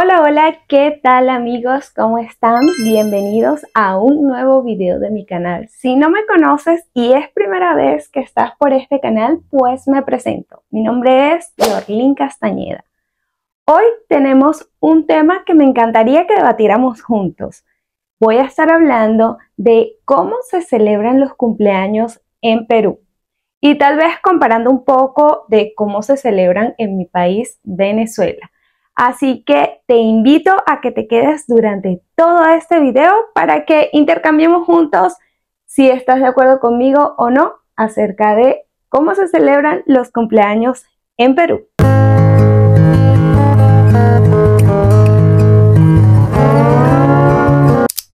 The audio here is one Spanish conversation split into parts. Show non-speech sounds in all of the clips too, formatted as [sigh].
Hola, hola, ¿qué tal amigos? ¿Cómo están? Bienvenidos a un nuevo video de mi canal. Si no me conoces y es primera vez que estás por este canal, pues me presento. Mi nombre es Lorlin Castañeda. Hoy tenemos un tema que me encantaría que debatiéramos juntos. Voy a estar hablando de cómo se celebran los cumpleaños en Perú y tal vez comparando un poco de cómo se celebran en mi país, Venezuela. Así que te invito a que te quedes durante todo este video para que intercambiemos juntos si estás de acuerdo conmigo o no acerca de cómo se celebran los cumpleaños en Perú.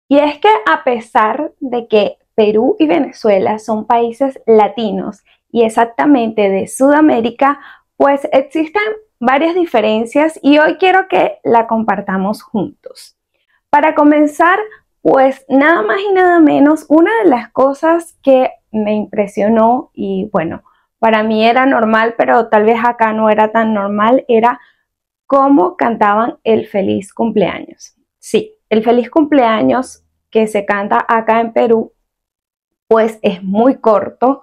Y es que a pesar de que Perú y Venezuela son países latinos y exactamente de Sudamérica, pues existen varias diferencias y hoy quiero que la compartamos juntos. Para comenzar, pues nada más y nada menos, una de las cosas que me impresionó y bueno, para mí era normal, pero tal vez acá no era tan normal, era cómo cantaban el feliz cumpleaños. Sí, el feliz cumpleaños que se canta acá en Perú, pues es muy corto.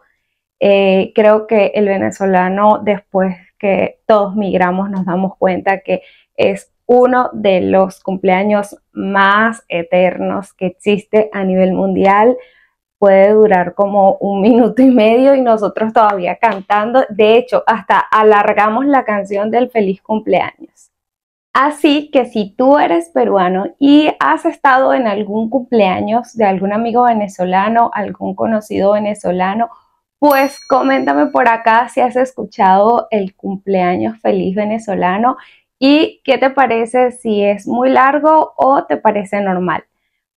Eh, creo que el venezolano después que todos migramos nos damos cuenta que es uno de los cumpleaños más eternos que existe a nivel mundial. Puede durar como un [laughs] minuto y medio y nosotros todavía cantando. De hecho, hasta alargamos la canción del feliz cumpleaños. Así que si tú eres peruano y has estado en algún cumpleaños de algún amigo venezolano, algún conocido venezolano pues coméntame por acá si has escuchado el cumpleaños feliz venezolano y qué te parece si es muy largo o te parece normal.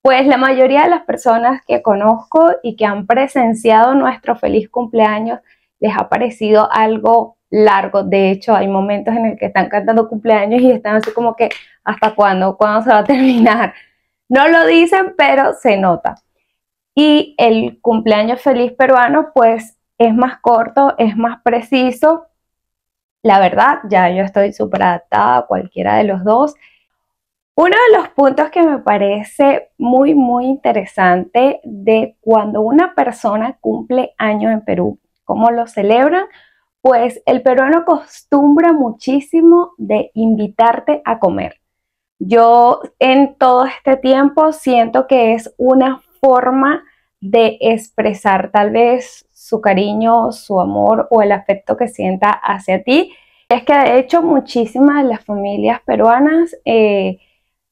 Pues la mayoría de las personas que conozco y que han presenciado nuestro feliz cumpleaños les ha parecido algo largo. De hecho, hay momentos en el que están cantando cumpleaños y están así como que, ¿hasta cuándo? ¿Cuándo se va a [laughs] terminar? No lo dicen, pero se nota. Y el cumpleaños feliz peruano, pues es más corto, es más preciso. La verdad, ya yo estoy súper adaptada a cualquiera de los dos. Uno de los puntos que me parece muy, muy interesante de cuando una persona cumple años en Perú, ¿cómo lo celebran? Pues el peruano acostumbra muchísimo de invitarte a comer. Yo en todo este tiempo siento que es una forma de expresar tal vez su cariño, su amor o el afecto que sienta hacia ti. Es que de hecho muchísimas de las familias peruanas eh,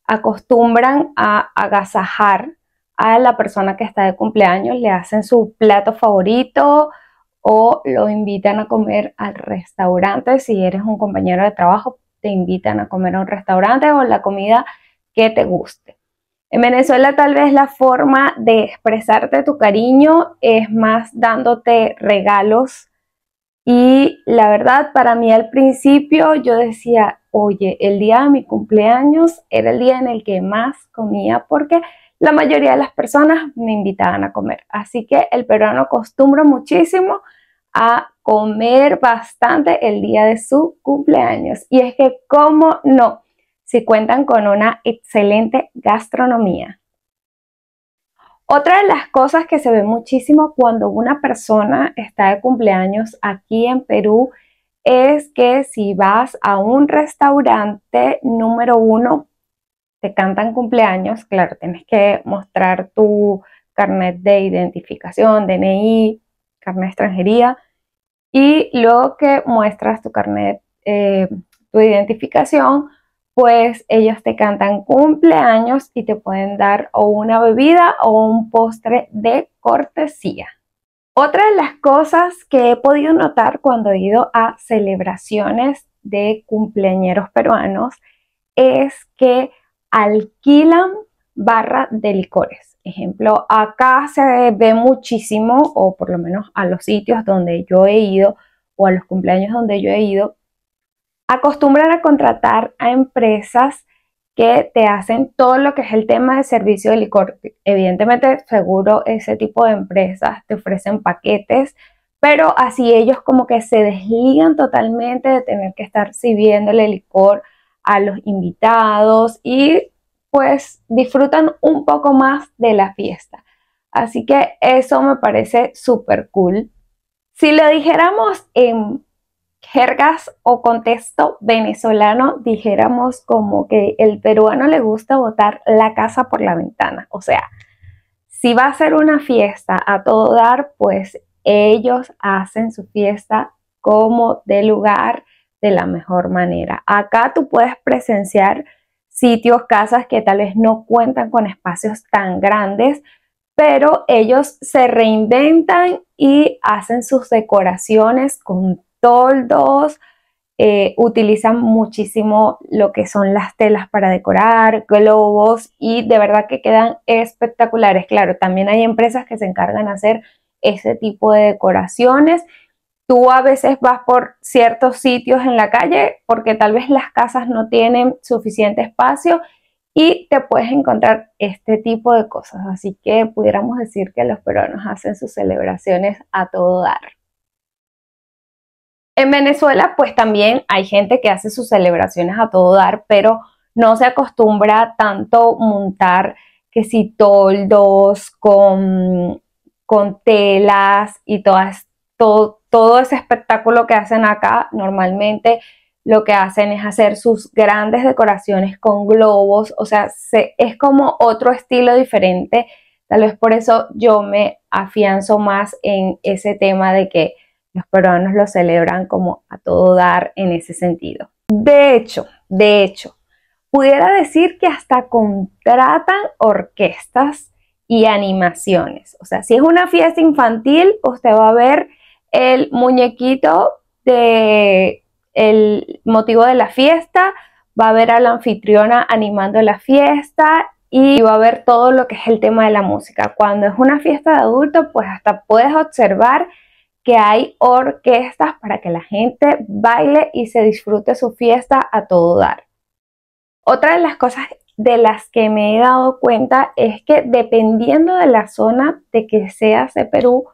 acostumbran a agasajar a la persona que está de cumpleaños, le hacen su plato favorito o lo invitan a comer al restaurante. Si eres un compañero de trabajo, te invitan a comer a un restaurante o la comida que te guste. En Venezuela tal vez la forma de expresarte tu cariño es más dándote regalos y la verdad para mí al principio yo decía, oye, el día de mi cumpleaños era el día en el que más comía porque la mayoría de las personas me invitaban a comer. Así que el peruano acostumbra muchísimo a comer bastante el día de su cumpleaños. Y es que, ¿cómo no? si cuentan con una excelente gastronomía. Otra de las cosas que se ve muchísimo cuando una persona está de cumpleaños aquí en Perú es que si vas a un restaurante número uno, te cantan cumpleaños, claro, tienes que mostrar tu carnet de identificación, DNI, carnet de extranjería, y luego que muestras tu carnet, eh, tu identificación, pues ellos te cantan cumpleaños y te pueden dar o una bebida o un postre de cortesía. Otra de las cosas que he podido notar cuando he ido a celebraciones de cumpleañeros peruanos es que alquilan barra de licores. Ejemplo, acá se ve muchísimo, o por lo menos a los sitios donde yo he ido, o a los cumpleaños donde yo he ido, Acostumbran a contratar a empresas que te hacen todo lo que es el tema de servicio de licor. Evidentemente, seguro ese tipo de empresas te ofrecen paquetes, pero así ellos como que se desligan totalmente de tener que estar sirviéndole licor a los invitados y pues disfrutan un poco más de la fiesta. Así que eso me parece súper cool. Si lo dijéramos en jergas o contexto venezolano dijéramos como que el peruano le gusta botar la casa por la ventana. O sea, si va a ser una fiesta a todo dar, pues ellos hacen su fiesta como de lugar de la mejor manera. Acá tú puedes presenciar sitios, casas que tal vez no cuentan con espacios tan grandes, pero ellos se reinventan y hacen sus decoraciones con toldos, eh, utilizan muchísimo lo que son las telas para decorar, globos y de verdad que quedan espectaculares. Claro, también hay empresas que se encargan de hacer ese tipo de decoraciones. Tú a veces vas por ciertos sitios en la calle porque tal vez las casas no tienen suficiente espacio y te puedes encontrar este tipo de cosas. Así que pudiéramos decir que los peruanos hacen sus celebraciones a todo dar. En Venezuela, pues también hay gente que hace sus celebraciones a todo dar, pero no se acostumbra tanto montar que si toldos con, con telas y todo, ese espectáculo que hacen acá, normalmente lo que hacen es hacer sus grandes decoraciones con globos, o sea, es como otro estilo diferente, tal vez por eso yo me afianzo más en ese tema de que los peruanos lo celebran como a todo dar en ese sentido. De hecho, de hecho, pudiera decir que hasta contratan orquestas y animaciones. O sea, si es una fiesta infantil, usted va a ver el muñequito de el motivo de la fiesta, va a ver a la anfitriona animando la fiesta y va a ver todo lo que es el tema de la música. Cuando es una fiesta de adultos, pues hasta puedes observar que hay orquestas para que la gente baile y se disfrute su fiesta a todo dar. Otra de las cosas de las que me he dado cuenta es que dependiendo de la zona de que seas de Perú,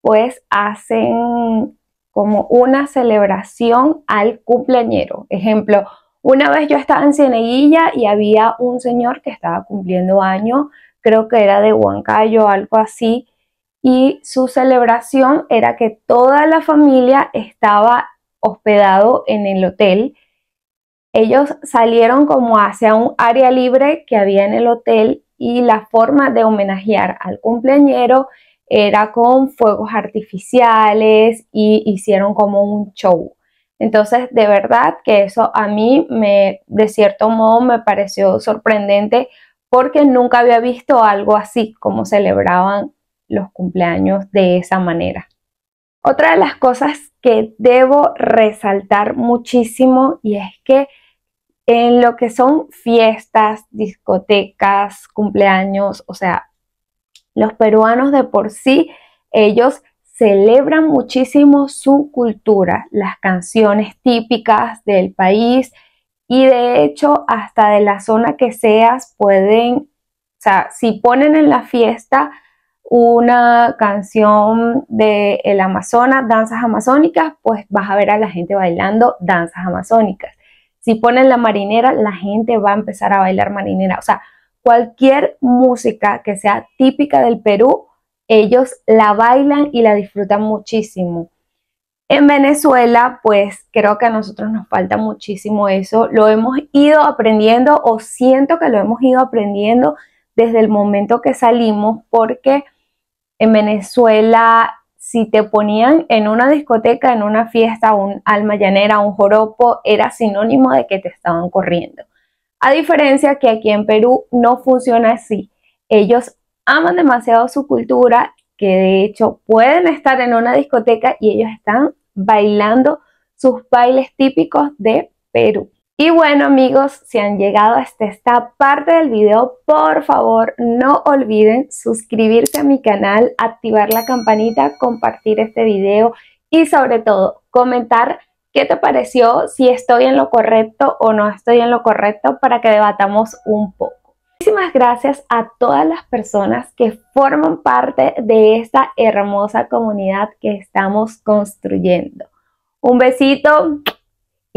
pues hacen como una celebración al cumpleañero. Ejemplo, una vez yo estaba en Cieneguilla y había un señor que estaba cumpliendo año, creo que era de Huancayo o algo así, y su celebración era que toda la familia estaba hospedado en el hotel. Ellos salieron como hacia un área libre que había en el hotel y la forma de homenajear al cumpleañero era con fuegos artificiales y hicieron como un show. Entonces, de verdad que eso a mí me, de cierto modo, me pareció sorprendente porque nunca había visto algo así como celebraban los cumpleaños de esa manera. Otra de las cosas que debo resaltar muchísimo y es que en lo que son fiestas, discotecas, cumpleaños, o sea, los peruanos de por sí, ellos celebran muchísimo su cultura, las canciones típicas del país y de hecho hasta de la zona que seas pueden, o sea, si ponen en la fiesta una canción de el Amazonas, danzas amazónicas, pues vas a ver a la gente bailando danzas amazónicas. Si ponen la marinera, la gente va a empezar a bailar marinera. O sea, cualquier música que sea típica del Perú, ellos la bailan y la disfrutan muchísimo. En Venezuela, pues creo que a nosotros nos falta muchísimo eso. Lo hemos ido aprendiendo o siento que lo hemos ido aprendiendo desde el momento que salimos porque en Venezuela, si te ponían en una discoteca, en una fiesta, un alma llanera, un joropo, era sinónimo de que te estaban corriendo. A diferencia que aquí en Perú no funciona así. Ellos aman demasiado su cultura, que de hecho pueden estar en una discoteca y ellos están bailando sus bailes típicos de Perú. Y bueno amigos, si han llegado hasta esta parte del video, por favor no olviden suscribirse a mi canal, activar la campanita, compartir este video y sobre todo comentar qué te pareció, si estoy en lo correcto o no estoy en lo correcto para que debatamos un poco. Muchísimas gracias a todas las personas que forman parte de esta hermosa comunidad que estamos construyendo. Un besito